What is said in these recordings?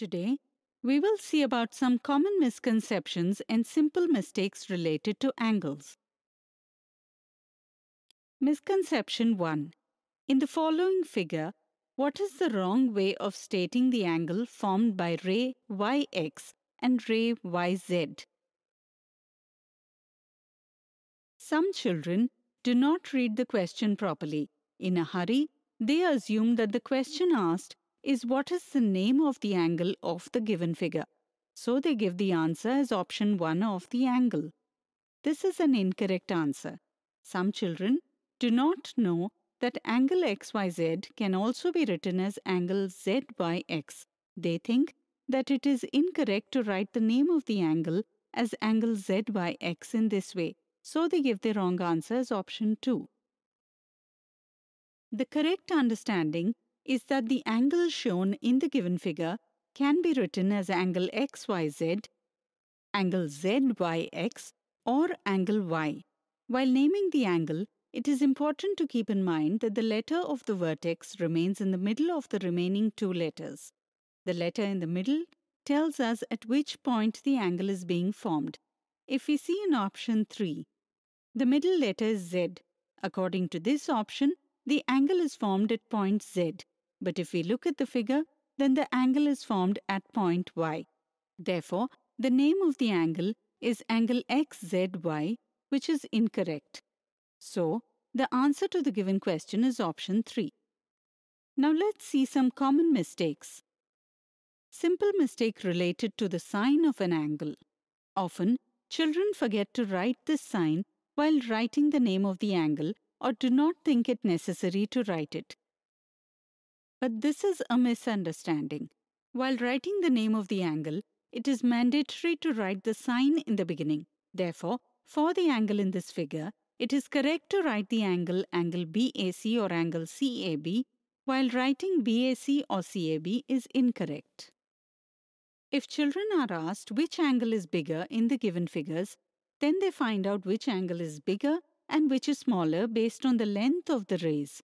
Today, we will see about some common misconceptions and simple mistakes related to angles. Misconception 1. In the following figure, what is the wrong way of stating the angle formed by ray yx and ray yz? Some children do not read the question properly. In a hurry, they assume that the question asked is what is the name of the angle of the given figure. So they give the answer as option 1 of the angle. This is an incorrect answer. Some children do not know that angle xyz can also be written as angle z by x. They think that it is incorrect to write the name of the angle as angle z by x in this way, so they give the wrong answer as option 2. The correct understanding is that the angle shown in the given figure can be written as angle xyz, angle zyx, or angle y. While naming the angle, it is important to keep in mind that the letter of the vertex remains in the middle of the remaining two letters. The letter in the middle tells us at which point the angle is being formed. If we see in option 3, the middle letter is Z. According to this option, the angle is formed at point Z. But if we look at the figure, then the angle is formed at point y. Therefore, the name of the angle is angle xzy, which is incorrect. So, the answer to the given question is option 3. Now let's see some common mistakes. Simple mistake related to the sign of an angle. Often, children forget to write this sign while writing the name of the angle or do not think it necessary to write it. But this is a misunderstanding. While writing the name of the angle, it is mandatory to write the sign in the beginning. Therefore, for the angle in this figure, it is correct to write the angle angle BAC or angle CAB, while writing BAC or CAB is incorrect. If children are asked which angle is bigger in the given figures, then they find out which angle is bigger and which is smaller based on the length of the rays.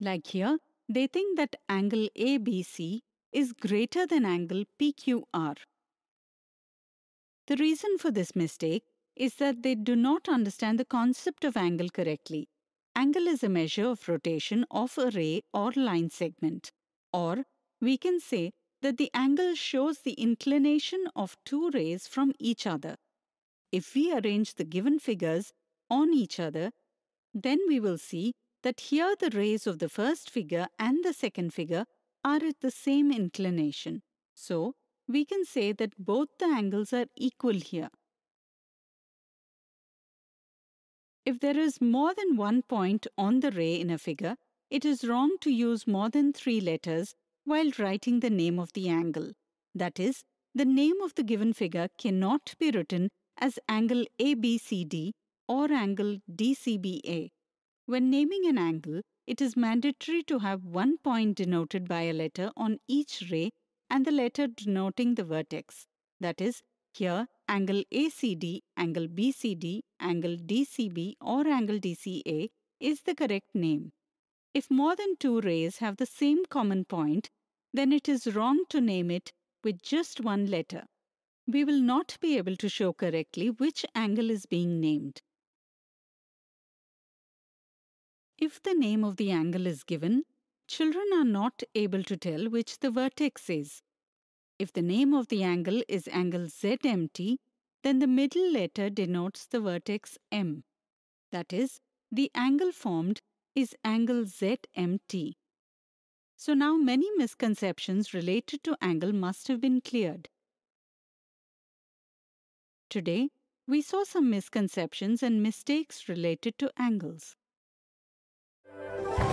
Like here, they think that angle ABC is greater than angle PQR. The reason for this mistake is that they do not understand the concept of angle correctly. Angle is a measure of rotation of a ray or line segment. Or we can say that the angle shows the inclination of two rays from each other. If we arrange the given figures on each other, then we will see that here the rays of the first figure and the second figure are at the same inclination. So, we can say that both the angles are equal here. If there is more than one point on the ray in a figure, it is wrong to use more than three letters while writing the name of the angle. That is, the name of the given figure cannot be written as angle ABCD or angle DCBA. When naming an angle, it is mandatory to have one point denoted by a letter on each ray and the letter denoting the vertex. That is, here angle ACD, angle BCD, angle DCB or angle DCA is the correct name. If more than two rays have the same common point, then it is wrong to name it with just one letter. We will not be able to show correctly which angle is being named. If the name of the angle is given, children are not able to tell which the vertex is. If the name of the angle is angle ZMT, then the middle letter denotes the vertex M. That is, the angle formed is angle ZMT. So now many misconceptions related to angle must have been cleared. Today, we saw some misconceptions and mistakes related to angles oh.